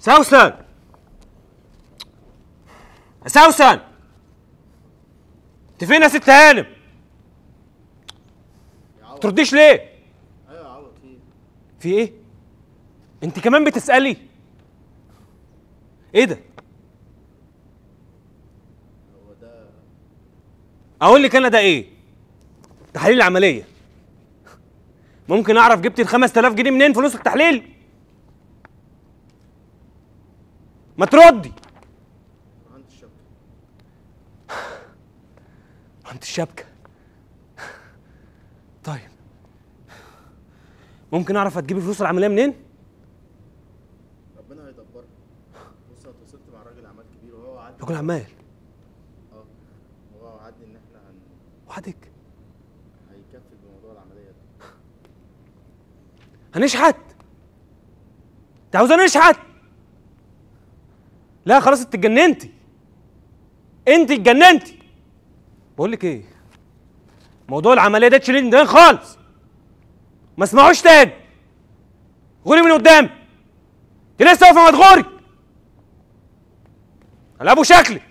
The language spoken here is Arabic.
سوسن سوسن انت فين يا ست هانم؟ ترديش ليه؟ ايوه عوض في ايه؟ في ايه؟ انت كمان بتسألي؟ ايه ده؟ هو ده اقول لك انا ده ايه؟ تحليل العملية ممكن اعرف جبتي ال 5000 جنيه منين فلوس التحليل؟ ما تردي عند الشبكه عند الشبكه طيب ممكن اعرف هتجيبي فلوس العمليه منين ربنا هيدبرها بص انا اتواصلت مع راجل اعمال كبير وهو وعدني راجل اعمال اه وهو وعدني ان احنا هن وعدك هيكفي بموضوع العمليه ده هنشحت انت عاوز نشحت لا خلاص انت اتجننتي انت اتجننتي بقول لك ايه موضوع العمليه ده تشيلين ده دماغي خالص ما اسمعوش تاني غوري من قدام انت لسه واقفه مدغوري على ابو شكلي